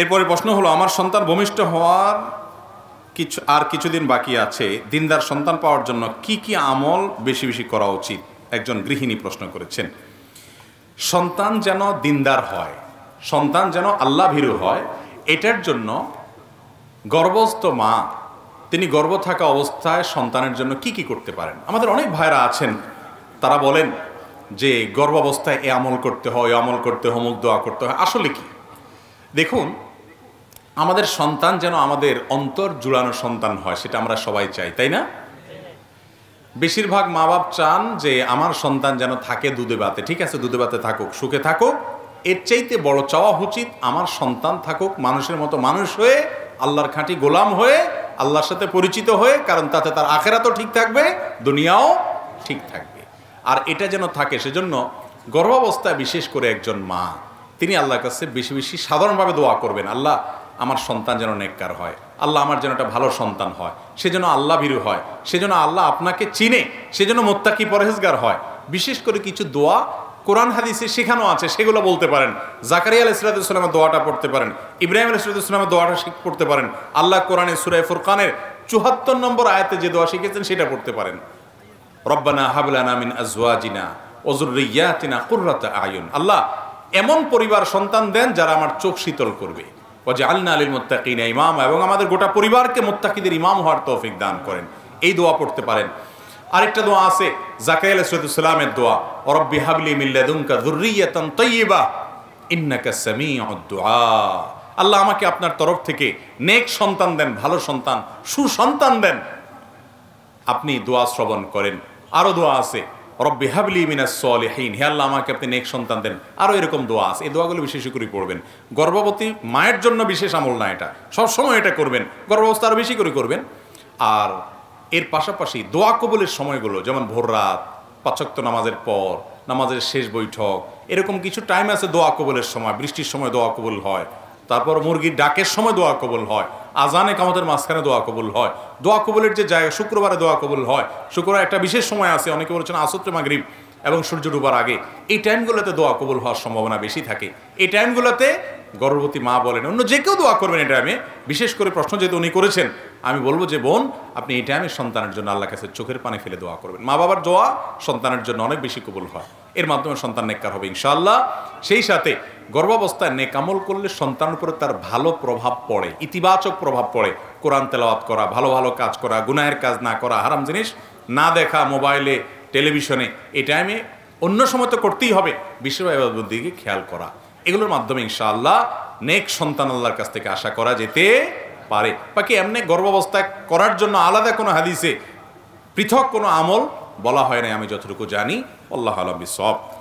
এরপরে প্রশ্ন হলো আমার সন্তান ভূমিষ্ঠ হওয়ার কিছু আর কিছুদিন বাকি আছে দিনদার সন্তান পাওয়ার জন্য কি কি আমল বেশি বেশি করা উচিত একজন গৃহিণী প্রশ্ন করেছেন সন্তান যেন দিনদার হয় সন্তান যেন আল্লাহ ভীরু হয় এটার জন্য গর্ভস্থ মা তিনি গর্ব থাকা অবস্থায় সন্তানের জন্য কি কি করতে পারেন আমাদের অনেক ভাইরা আছেন তারা বলেন যে গর্ভাবস্থায় এ আমল করতে হয় এ আমল করতে হয় অমুক দোয়া করতে হয় আসলে কি দেখুন আমাদের সন্তান যেন আমাদের অন্তর জুড়ানো সন্তান হয় সেটা আমরা সবাই চাই তাই না বেশিরভাগ মা বাপ চান যে আমার সন্তান যেন থাকে দুধে বাতে ঠিক আছে দুধে বাতে থাকুক সুখে থাকুক এর চাইতে বড় চাওয়া উচিত আমার সন্তান থাকুক মানুষের মতো মানুষ হয়ে আল্লাহর খাঁটি গোলাম হয়ে আল্লাহর সাথে পরিচিত হয়ে কারণ তাতে তার আখেরাতও ঠিক থাকবে দুনিয়াও ঠিক থাকবে আর এটা যেন থাকে সেজন্য গর্ভাবস্থায় বিশেষ করে একজন মা তিনি আল্লাহর কাছে বেশি বেশি সাধারণভাবে দোয়া করবেন আল্লাহ আমার সন্তান যেন নেককার হয় আল্লাহ আমার যেন একটা ভালো সন্তান হয় সে যেন আল্লাহ ভীরু হয় সে যেন আল্লাহ আপনাকে চিনে সে যেন মোত্তাকি পরহেজগার হয় বিশেষ করে কিছু দোয়া কোরআন হাদিসে শেখানো আছে সেগুলো বলতে পারেন জাকারিয়া আল ইসলাতামের দোয়াটা পড়তে পারেন ইব্রাহিম আল ইসলাতামের দোয়াটা পড়তে পারেন আল্লাহ কোরআনে সুরায় ফুরকানের চুহাত্তর নম্বর আয়াতে যে দোয়া শিখেছেন সেটা পড়তে পারেন রব্বানা হাবলানা মিন আজওয়াজিনা তিনা কুর্রাত আয়ুন আল্লাহ এমন পরিবার সন্তান দেন যারা আমার চোখ শীতল করবে ওয়াজা আল্লা আলীল মোত্তাকিনা ইমাম এবং আমাদের গোটা পরিবারকে মোত্তাকিদের ইমাম হওয়ার তৌফিক দান করেন এই দোয়া পড়তে পারেন আরেকটা দোয়া আছে জাকাইল সৈদুসালামের দোয়া অরব্বি হাবলি মিল্লাদুমকা দুর্রিয়াতান তৈবা ইন্নাকা সামি দোয়া আল্লাহ আমাকে আপনার তরফ থেকে নেক সন্তান দেন ভালো সন্তান সুসন্তান দেন আপনি দোয়া শ্রবণ করেন আরো দোয়া আছে রব্বি হাবলি মিনাস সলেহীন হে আল্লাহ আমাকে আপনি নেক সন্তান দেন আরও এরকম দোয়া আছে এই দোয়াগুলো বিশেষ করে পড়বেন গর্ভবতী মায়ের জন্য বিশেষ আমল না এটা সবসময় এটা করবেন গর্ভাবস্থা আরও বেশি করে করবেন আর এর পাশাপাশি দোয়া কবলের সময়গুলো যেমন ভোর রাত পাচক্ত নামাজের পর নামাজের শেষ বৈঠক এরকম কিছু টাইম আছে দোয়া কবলের সময় বৃষ্টির সময় দোয়া কবুল হয় তারপর মুরগির ডাকের সময় দোয়া কবুল হয় আজানে কামতের মাঝখানে দোয়া কবুল হয় দোয়া কবুলের যে জায়গা শুক্রবারে দোয়া কবুল হয় শুক্রবার একটা বিশেষ সময় আছে অনেকে বলছেন আসত্রে মাগরীব এবং সূর্য ডুবার আগে এই টাইমগুলোতে দোয়া কবুল হওয়ার সম্ভাবনা বেশি থাকে এই টাইমগুলোতে গর্ভবতী মা বলেন অন্য যে কেউ দোয়া করবেন এই টাইমে বিশেষ করে প্রশ্ন যেহেতু উনি করেছেন আমি বলবো যে বোন আপনি এই টাইমে সন্তানের জন্য আল্লাহ কাছে চোখের পানি ফেলে দোয়া করবেন মা বাবার দোয়া সন্তানের জন্য অনেক বেশি কবুল হয় এর মাধ্যমে সন্তান নেককার হবে ইনশাআল্লাহ সেই সাথে গর্ভাবস্থায় নেকামল করলে সন্তানের উপরে তার ভালো প্রভাব পড়ে ইতিবাচক প্রভাব পড়ে কোরআন তেলাওয়াত করা ভালো ভালো কাজ করা গুনায়ের কাজ না করা হারাম জিনিস না দেখা মোবাইলে টেলিভিশনে এই টাইমে অন্য সময় তো করতেই হবে বিশ্ববায়ুর দিকে খেয়াল করা এগুলোর মাধ্যমে ইনশাআল্লাহ নেক সন্তান আল্লাহর কাছ থেকে আশা করা যেতে পারে বাকি এমনি গর্ভাবস্থায় করার জন্য আলাদা কোনো হাদিসে পৃথক কোনো আমল বলা হয় না আমি যতটুকু জানি আল্লাহ আলম সব